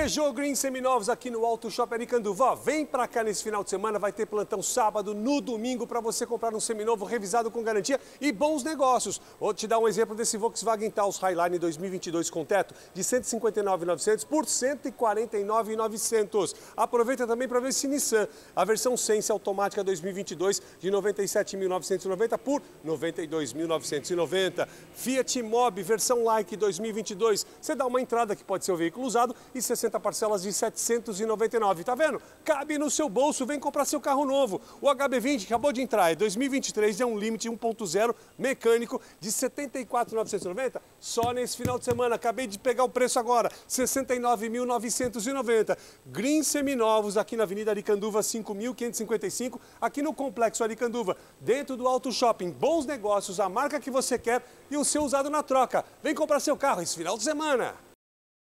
Peugeot Green Seminovos aqui no Alto Shopping Aricanduva. vem para cá nesse final de semana, vai ter plantão sábado, no domingo, para você comprar um seminovo revisado com garantia e bons negócios. Vou te dar um exemplo desse Volkswagen Taos Highline 2022 com teto de 159.900 por 149.900. Aproveita também para ver esse Nissan, a versão Sense automática 2022 de 97.990 por 92.990. Fiat Mobi versão Like 2022. Você dá uma entrada que pode ser o veículo usado e 60 170 parcelas de 799. Tá vendo? Cabe no seu bolso, vem comprar seu carro novo. O HB20 acabou de entrar, é 2023, é um limite 1.0 mecânico de 74,990 só nesse final de semana. Acabei de pegar o preço agora, 69.990. Green seminovos aqui na Avenida Aricanduva 5555, aqui no Complexo Aricanduva, dentro do Auto Shopping. Bons negócios, a marca que você quer e o seu usado na troca. Vem comprar seu carro esse final de semana.